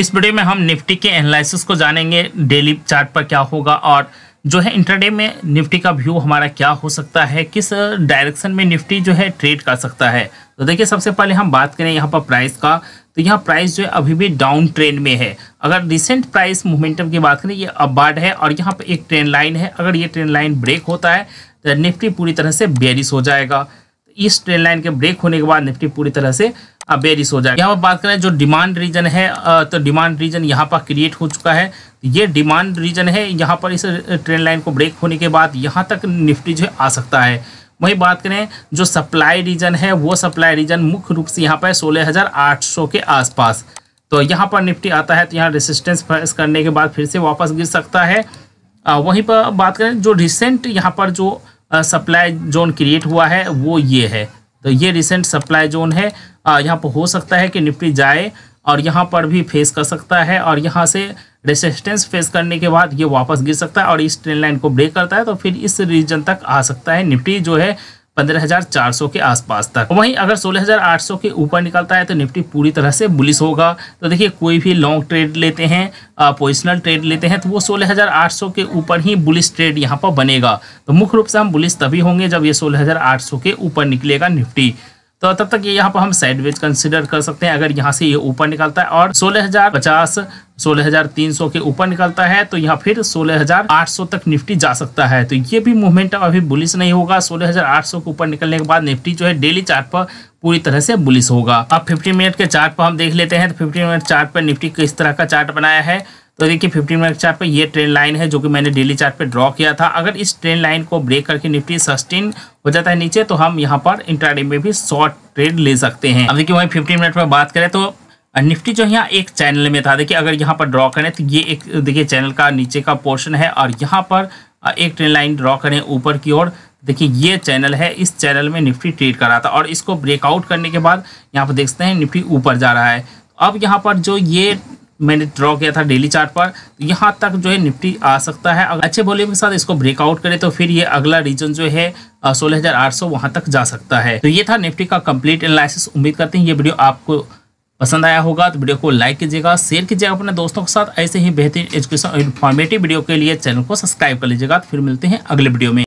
इस वीडियो में हम निफ्टी के एनालिसिस को जानेंगे डेली चार्ट पर क्या होगा और जो है इंटरडे में निफ्टी का व्यू हमारा क्या हो सकता है किस डायरेक्शन में निफ्टी जो है ट्रेड कर सकता है तो देखिए सबसे पहले हम बात करें यहाँ पर प्राइस का तो यहाँ प्राइस जो है अभी भी डाउन ट्रेंड में है अगर रिसेंट प्राइस मोमेंटम की बात करें ये अपवार्ड है और यहाँ पर एक ट्रेन लाइन है अगर ये ट्रेन लाइन ब्रेक होता है तो निफ्टी पूरी तरह से बेरिस हो जाएगा तो इस ट्रेन लाइन के ब्रेक होने के बाद निफ्टी पूरी तरह से बेरिस हो जाएगा यहाँ पर बात करें जो डिमांड रीजन है तो डिमांड रीजन यहाँ पर क्रिएट हो चुका है ये डिमांड रीजन है यहाँ पर इस ट्रेंड लाइन को ब्रेक होने के बाद यहाँ तक निफ्टी जो आ सकता है वहीं बात करें जो सप्लाई रीजन है वो सप्लाई रीजन मुख्य रूप से यहाँ पर सोलह हज़ार आठ सौ के आसपास तो यहाँ पर निफ्टी आता है तो यहाँ रेसिस्टेंस फेस करने के बाद फिर से वापस गिर सकता है वहीं पर बात करें जो रिसेंट यहाँ पर जो सप्लाई जोन क्रिएट हुआ है वो ये है तो ये रिसेंट सप्लाई जोन है यहाँ पर हो सकता है कि निफ्टी जाए और यहाँ पर भी फेस कर सकता है और यहाँ से रेसिस्टेंस फेस करने के बाद ये वापस गिर सकता है और इस ट्रेन लाइन को ब्रेक करता है तो फिर इस रीजन तक आ सकता है निफ्टी जो है 15,400 के आसपास तक वहीं अगर 16,800 के ऊपर निकलता है तो निफ्टी पूरी तरह से बुलिस होगा तो देखिए कोई भी लॉन्ग ट्रेड लेते हैं पोजिशनल ट्रेड लेते हैं तो वो 16,800 के ऊपर ही बुलिस ट्रेड यहाँ पर बनेगा तो मुख्य रूप से हम बुलिस तभी होंगे जब ये 16,800 के ऊपर निकलेगा निफ्टी तो तब तक ये यहाँ पर हम साइडवेज कंसिडर कर सकते हैं अगर यहाँ से ये ऊपर निकलता है और 16,050 16,300 के ऊपर निकलता है तो यहाँ फिर 16,800 तक निफ्टी जा सकता है तो ये भी मूवमेंट अभी बुलिस नहीं होगा 16,800 के ऊपर निकलने के बाद निफ्टी जो है डेली चार्ट पर पूरी तरह से बुलिस होगा अब फिफ्टी मिनट के चार्ट पर हम देख लेते हैं तो फिफ्टी मिनट चार्ट पर निफ्टी किस तरह का चार्ट बनाया है तो देखिए फिफ्टीन मिनट चार्ट पे ये ट्रेन लाइन है जो कि मैंने डेली चार्ट पे ड्रॉ किया था अगर इस ट्रेन लाइन को ब्रेक करके निफ्टी सस्टेन हो जाता है नीचे तो हम यहाँ पर इंटरडे में भी शॉर्ट ट्रेड ले सकते हैं अब देखिए वहीं फिफ्टीन मिनट में बात करें तो निफ्टी जो यहाँ एक चैनल में था देखिए अगर यहाँ पर ड्रॉ करें तो ये एक देखिए चैनल का नीचे का पोर्शन है और यहाँ पर एक ट्रेन लाइन ड्रॉ करें ऊपर की ओर देखिए ये चैनल है इस चैनल में निफ्टी ट्रेड कर रहा था और इसको ब्रेकआउट करने के बाद यहाँ पर देखते हैं निफ्टी ऊपर जा रहा है अब यहाँ पर जो ये मैंने ड्रॉ किया था डेली चार्ट पर तो यहाँ तक जो है निफ्टी आ सकता है अगर अच्छे वॉल्यूम के साथ इसको ब्रेकआउट करें तो फिर ये अगला रीजन जो है सोलह हज़ार आठ सौ वहाँ तक जा सकता है तो ये था निफ्टी का कंप्लीट एनालिसिस उम्मीद करते हैं ये वीडियो आपको पसंद आया होगा तो वीडियो को लाइक कीजिएगा शेयर कीजिएगा अपने दोस्तों के साथ ऐसे ही बेहतरीन एजुकेशन और इन्फॉर्मेटिव वीडियो के लिए चैनल को सब्सक्राइब कर लीजिएगा तो फिर मिलते हैं अगले वीडियो में